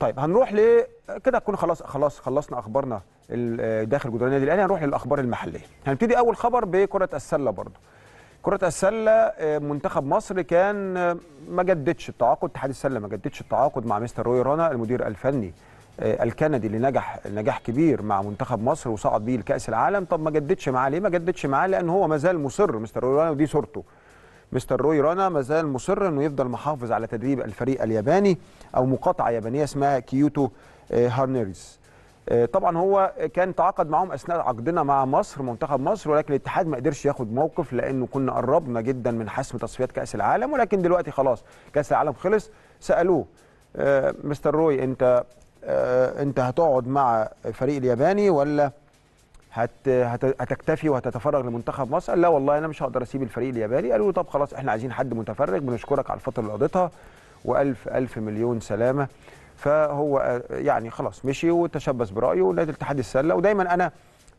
طيب هنروح ل كده نكون خلاص خلاص خلصنا اخبارنا داخل جدران النادي الاهلي هنروح للاخبار المحليه هنبتدي اول خبر بكره السله برضه كرة السلة آه، منتخب مصر كان آه، ما جددش التعاقد اتحاد السلة ما جددش التعاقد مع مستر روي رانا المدير الفني آه، الكندي اللي نجح نجاح كبير مع منتخب مصر وصعد بيه لكأس العالم طب ما جددش معاه ليه؟ ما جددش معاه لأن هو ما زال مصر مستر روي رانا ودي صورته مستر روي رانا ما زال مصر انه يفضل محافظ على تدريب الفريق الياباني او مقاطعه يابانيه اسمها كيوتو آه، هارنيريز آه، طبعا هو كان تعاقد معهم اثناء عقدنا مع مصر منتخب مصر ولكن الاتحاد ما قدرش ياخد موقف لانه كنا قربنا جدا من حسم تصفيات كاس العالم ولكن دلوقتي خلاص كاس العالم خلص سالوه آه، مستر روي انت انت هتقعد مع الفريق الياباني ولا هت هتكتفي وهتتفرغ لمنتخب مصر قال لا والله انا مش هقدر اسيب الفريق الياباني قالوا له طب خلاص احنا عايزين حد متفرغ بنشكرك على الفتره اللي قضيتها والف الف مليون سلامه فهو آه، يعني خلاص مشي وتشبث برايه ونادي اتحاد السله ودايما انا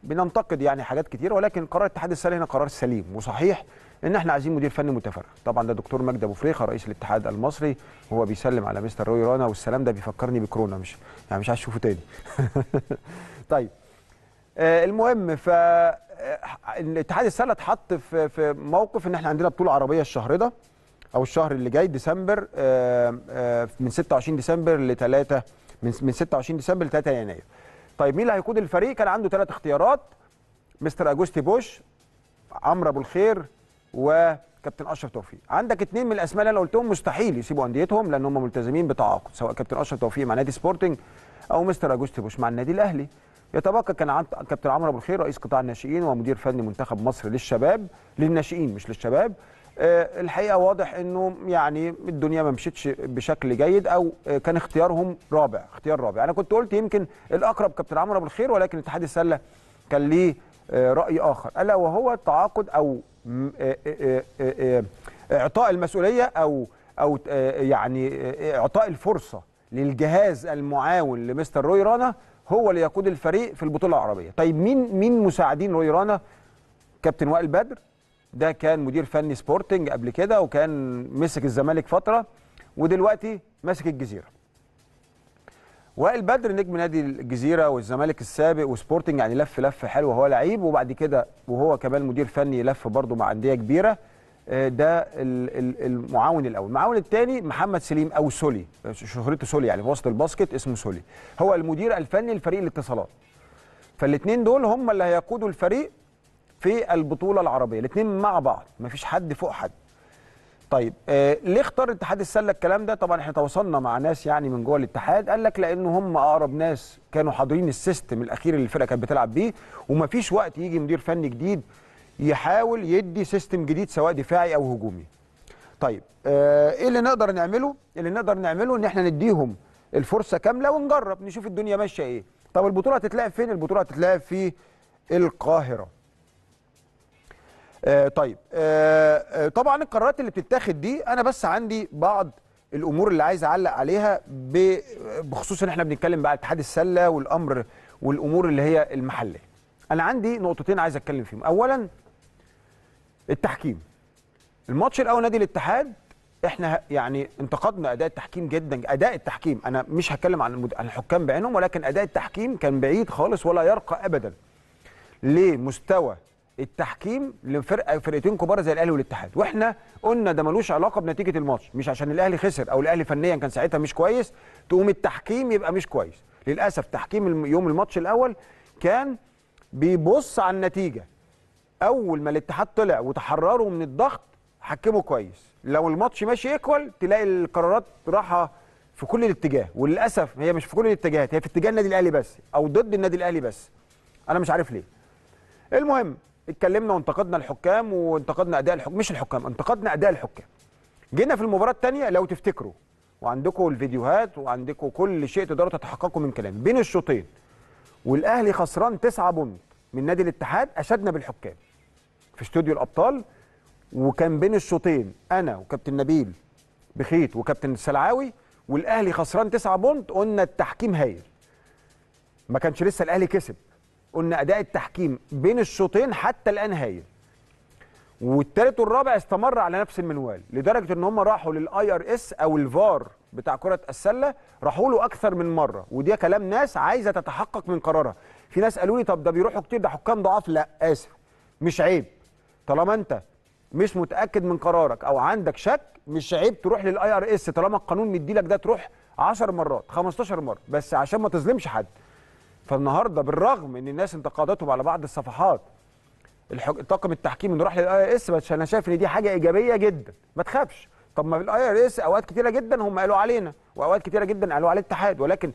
بننتقد يعني حاجات كتير ولكن قرار اتحاد السله هنا قرار سليم وصحيح ان احنا عايزين مدير فني متفرغ طبعا ده دكتور مجدي ابو فريخه رئيس الاتحاد المصري وهو بيسلم على مستر روي رانا والسلام ده بيفكرني بكورونا مش يعني مش عايز اشوفه تاني طيب آه، المهم ف الاتحاد آه، السله اتحط في في موقف ان احنا عندنا بطوله عربيه الشهر ده او الشهر اللي جاي ديسمبر آه، من 26 ديسمبر ل 3 من 26 ديسمبر ل 3 يناير. طيب مين اللي هيقود الفريق؟ كان عنده ثلاث اختيارات مستر اجوستي بوش عمرو ابو الخير وكابتن اشرف توفيق. عندك اثنين من الاسماء اللي انا قلتهم مستحيل يسيبوا انديتهم لان هم ملتزمين بتعاقد سواء كابتن اشرف توفيق مع نادي سبورتنج او مستر اجوستي بوش مع النادي الاهلي. يتبقى كان كابتن عمرو ابو الخير رئيس قطاع الناشئين ومدير فني منتخب مصر للشباب للناشئين مش للشباب آه، الحقيقه واضح انه يعني الدنيا ما مشيتش بشكل جيد او آه، كان اختيارهم رابع اختيار رابع انا كنت قلت يمكن الاقرب كابتن عمرو ابو الخير ولكن اتحاد السله كان ليه آه، راي اخر الا وهو التعاقد او اعطاء المسؤوليه او او يعني اعطاء الفرصه للجهاز المعاون لمستر روي رانا هو اللي يقود الفريق في البطوله العربيه طيب مين مين مساعدين روي رانا كابتن وائل بدر ده كان مدير فني سبورتنج قبل كده وكان مسك الزمالك فتره ودلوقتي ماسك الجزيره وائل بدر نجم نادي الجزيره والزمالك السابق وسبورتنج يعني لف لف حلو وهو لعيب وبعد كده وهو كمان مدير فني لف برضه مع انديه كبيره آه، ده المعاون الاول المعاون الثاني محمد سليم او سولي شهرته سولي يعني في وسط الباسكت اسمه سولي هو المدير الفني لفريق الاتصالات فالاثنين دول هم اللي هيقودوا الفريق في البطوله العربيه الاثنين مع بعض مفيش حد فوق حد طيب آه ليه اختار اتحاد السله الكلام ده طبعا احنا تواصلنا مع ناس يعني من جوه الاتحاد قال لك لان هم اقرب ناس كانوا حاضرين السيستم الاخير اللي الفرقه كانت بتلعب بيه ومفيش وقت يجي مدير فني جديد يحاول يدي سيستم جديد سواء دفاعي او هجومي طيب آه، ايه اللي نقدر نعمله اللي نقدر نعمله ان احنا نديهم الفرصه كامله ونجرب نشوف الدنيا ماشيه ايه طب البطوله هتتلعب فين البطوله هتتلعب في القاهره آه، طيب آه، طبعا القرارات اللي بتتاخد دي انا بس عندي بعض الامور اللي عايز اعلق عليها بخصوص ان احنا بنتكلم بقى اتحاد السله والامر والامور اللي هي المحليه انا عندي نقطتين عايز اتكلم فيهم اولا التحكيم الماتش الاول نادي الاتحاد احنا يعني انتقدنا اداء التحكيم جدا اداء التحكيم انا مش هتكلم عن الحكام بعينهم ولكن اداء التحكيم كان بعيد خالص ولا يرقى ابدا لمستوى التحكيم لفرقه فرقتين كبار زي الاهلي والاتحاد واحنا قلنا ده ملوش علاقه بنتيجه الماتش مش عشان الاهلي خسر او الاهلي فنيا كان ساعتها مش كويس تقوم التحكيم يبقى مش كويس للاسف تحكيم يوم الماتش الاول كان بيبص على النتيجه اول ما الاتحاد طلع وتحرروا من الضغط حكموا كويس لو الماتش ماشي ايكوال تلاقي القرارات راحه في كل الاتجاه وللاسف هي مش في كل الاتجاهات هي في اتجاه النادي الاهلي بس او ضد النادي الاهلي بس انا مش عارف ليه المهم اتكلمنا وانتقدنا الحكام وانتقدنا اداء الحكام مش الحكام انتقدنا اداء الحكام جينا في المباراه الثانيه لو تفتكروا وعندكم الفيديوهات وعندكم كل شيء تقدروا تتحققوا من كلامي بين الشوطين والاهلي خسران تسعة بونت من نادي الاتحاد اشدنا بالحكام في استوديو الابطال وكان بين الشوطين انا وكابتن نبيل بخيت وكابتن السلعاوي والاهلي خسران 9 بونت قلنا التحكيم هايل ما كانش لسه الاهلي كسب قلنا اداء التحكيم بين الشوطين حتى الان هايل والثالث والرابع استمر على نفس المنوال لدرجه ان هم راحوا للاي ار اس او الفار بتاع كره السله راحوا له اكثر من مره ودي كلام ناس عايزه تتحقق من قرارها في ناس قالوا لي طب ده بيروحوا كتير ده حكام ضعاف لا اسف مش عيب طالما انت مش متاكد من قرارك او عندك شك مش عيب تروح للاي ار اس طالما القانون مديلك ده تروح 10 مرات 15 مره بس عشان ما تظلمش حد فالنهارده بالرغم ان الناس انتقادتهم على بعض الصفحات الحك... طاقم التحكيم انه راح للاي ار اس بس انا شايف ان دي حاجه ايجابيه جدا ما تخافش طب ما الاي ار اس اوقات كتيره جدا هم قالوا علينا واوقات كتيره جدا قالوا على الاتحاد ولكن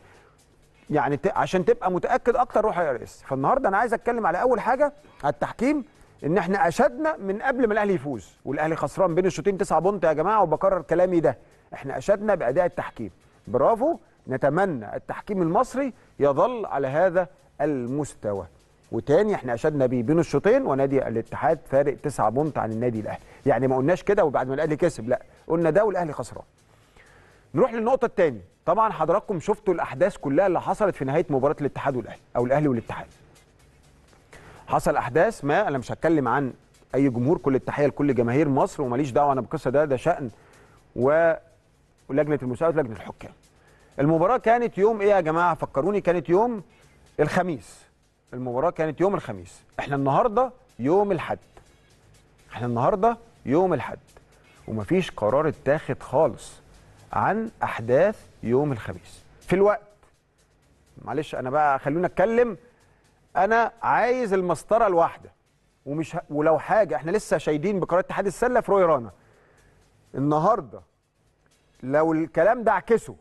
يعني ت... عشان تبقى متاكد اكتر روح اي ار اس فالنهارده انا عايز اتكلم على اول حاجه على التحكيم ان احنا اشدنا من قبل ما الاهلي يفوز والاهلي خسران بين الشوطين 9 بونت يا جماعه وبكرر كلامي ده احنا اشدنا باداء التحكيم برافو نتمنى التحكيم المصري يظل على هذا المستوى وتاني احنا اشدنا بيه بين الشوطين ونادي الاتحاد فارق 9 بونت عن النادي الاهلي يعني ما قلناش كده وبعد ما الاهلي كسب لا قلنا ده والاهلي خسران نروح للنقطه الثانيه طبعا حضراتكم شفتوا الاحداث كلها اللي حصلت في نهايه مباراه الاتحاد والاهلي او الاهلي والاتحاد حصل احداث ما انا مش هتكلم عن اي جمهور كل التحيه لكل جماهير مصر وماليش دعوه انا بالقصه ده ده شان ولجنه المساعده ولجنه الحكام المباراه كانت يوم ايه يا جماعه فكروني كانت يوم الخميس المباراه كانت يوم الخميس احنا النهارده يوم الاحد احنا النهارده يوم الاحد ومفيش قرار اتاخد خالص عن احداث يوم الخميس في الوقت معلش انا بقى خلونا اتكلم انا عايز المسطره الواحده ومش ولو حاجه احنا لسه شايدين بقرار اتحاد السله في روي رانا النهارده لو الكلام ده عكسه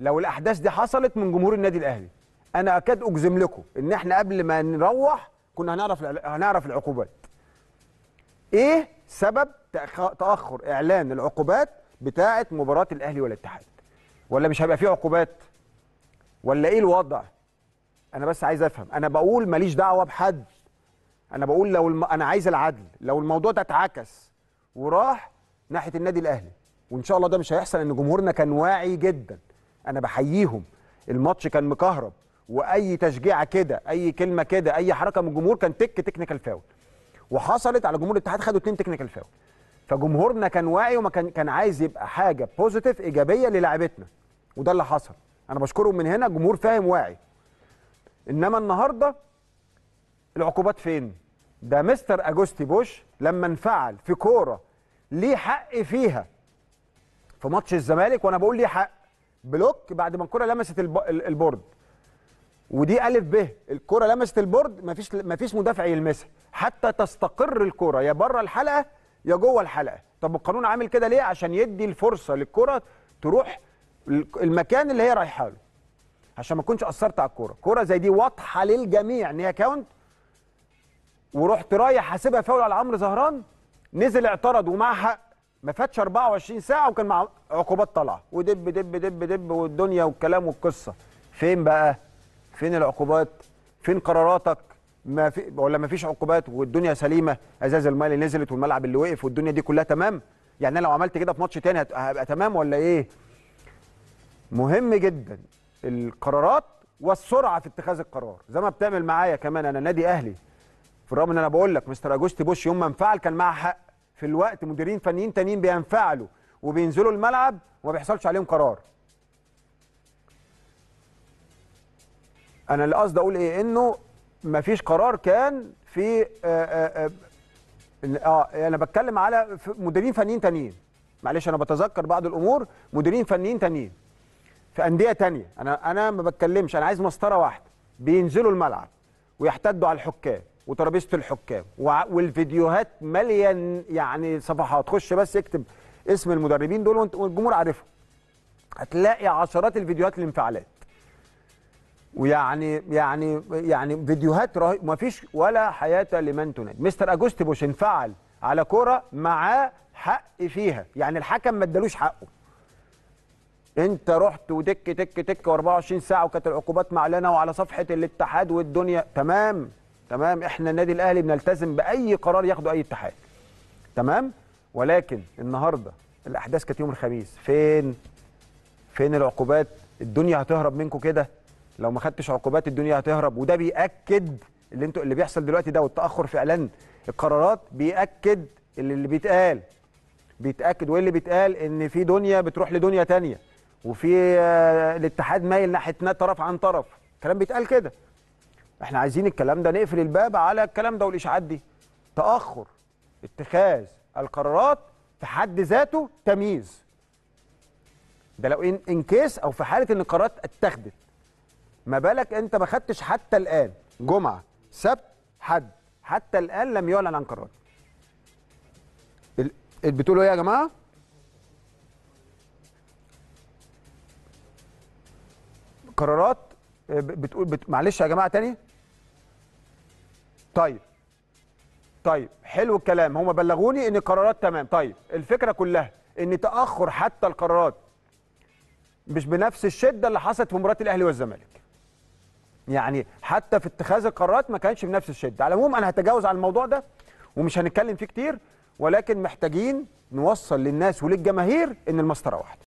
لو الاحداث دي حصلت من جمهور النادي الاهلي انا اكاد اجزم لكم ان احنا قبل ما نروح كنا هنعرف هنعرف العقوبات ايه سبب تاخر اعلان العقوبات بتاعه مباراه الاهلي والاتحاد ولا مش هيبقى فيه عقوبات ولا ايه الوضع انا بس عايز افهم انا بقول ماليش دعوه بحد انا بقول لو الم... انا عايز العدل لو الموضوع ده اتعكس وراح ناحيه النادي الاهلي وان شاء الله ده مش هيحصل ان جمهورنا كان واعي جدا انا بحييهم الماتش كان مكهرب واي تشجيعه كده اي كلمه كده اي حركه من الجمهور كان تك تكنيكال فاول وحصلت على جمهور الاتحاد خدوا اتنين تكنيكال فاول فجمهورنا كان واعي وما كان كان عايز يبقى حاجه بوزيتيف ايجابيه للاعبتنا وده اللي حصل انا بشكرهم من هنا جمهور فاهم واعي انما النهارده العقوبات فين ده مستر اجوستي بوش لما انفعل في كوره ليه حق فيها في ماتش الزمالك وانا بقول ليه حق بلوك بعد ما الكره لمست البورد ودي الف ب الكره لمست البورد مفيش مفيش مدافع يلمسها حتى تستقر الكره يا بره الحلقه يا جوه الحلقه طب القانون عامل كده ليه عشان يدي الفرصه للكره تروح المكان اللي هي رايحه له عشان ما تكونش اثرت على الكوره كوره زي دي واضحه للجميع ان هي كاونت ورحت رايح حاسبها فاول على عمرو زهران نزل اعترض ومعاه حق ما فاتش 24 ساعه وكان مع عقوبات طالعه ودب دب دب دب والدنيا والكلام والقصه فين بقى فين العقوبات فين قراراتك ما في ولا ما فيش عقوبات والدنيا سليمه ازاز الماء اللي نزلت والملعب اللي وقف والدنيا دي كلها تمام يعني انا لو عملت كده في ماتش تاني هبقى تمام ولا ايه مهم جدا القرارات والسرعه في اتخاذ القرار زي ما بتعمل معايا كمان انا نادي اهلي في الرغم ان انا بقول لك مستر اجوستي بوش يوم ما انفعل كان معاه حق في الوقت مديرين فنيين تانيين بينفعلوا وبينزلوا الملعب وما بيحصلش عليهم قرار انا اللي قصدي اقول ايه انه ما فيش قرار كان في آآ آه، آآ آه،, آه،, آه انا بتكلم على مديرين فنيين تانيين معلش انا بتذكر بعض الامور مديرين فنيين تانيين في انديه تانية انا انا ما بتكلمش انا عايز مسطره واحده بينزلوا الملعب ويحتدوا على الحكام وترابيزه الحكام والفيديوهات ماليه يعني صفحات خش بس اكتب اسم المدربين دول والجمهور عارفهم هتلاقي عشرات الفيديوهات الانفعالات ويعني يعني يعني فيديوهات رهيبه مفيش ولا حياه لمن تنادي مستر اجوستي بوش انفعل على كوره معاه حق فيها يعني الحكم ما ادالوش حقه انت رحت وتك تك تك 24 ساعه وكانت العقوبات معلنه وعلى صفحه الاتحاد والدنيا تمام تمام احنا النادي الاهلي بنلتزم باي قرار ياخده اي اتحاد تمام ولكن النهارده الاحداث كانت يوم الخميس فين فين العقوبات الدنيا هتهرب منكم كده لو ما خدتش عقوبات الدنيا هتهرب وده بياكد اللي انتوا اللي بيحصل دلوقتي ده والتاخر في اعلان القرارات بياكد اللي, بيتقال بيتاكد واللي بيتقال ان في دنيا بتروح لدنيا ثانيه وفي آه، الاتحاد مايل ناحيتنا طرف عن طرف الكلام بيتقال كده احنا عايزين الكلام ده نقفل الباب على الكلام ده والاشاعات دي تاخر اتخاذ القرارات في حد ذاته تمييز ده لو ان ان كيس او في حاله ان القرارات اتخذت ما بالك انت ما خدتش حتى الان جمعه سبت حد حتى الان لم يعلن عن قرار بتقولوا ايه يا جماعه قرارات آه، بتقول بت... معلش يا جماعه تاني طيب طيب حلو الكلام هم بلغوني ان القرارات تمام طيب الفكره كلها ان تاخر حتى القرارات مش بنفس الشده اللي حصلت في مباراه الاهلي والزمالك يعني حتى في اتخاذ القرارات ما كانش بنفس الشده على العموم انا هتجاوز على الموضوع ده ومش هنتكلم فيه كتير ولكن محتاجين نوصل للناس وللجماهير ان المسطره واحده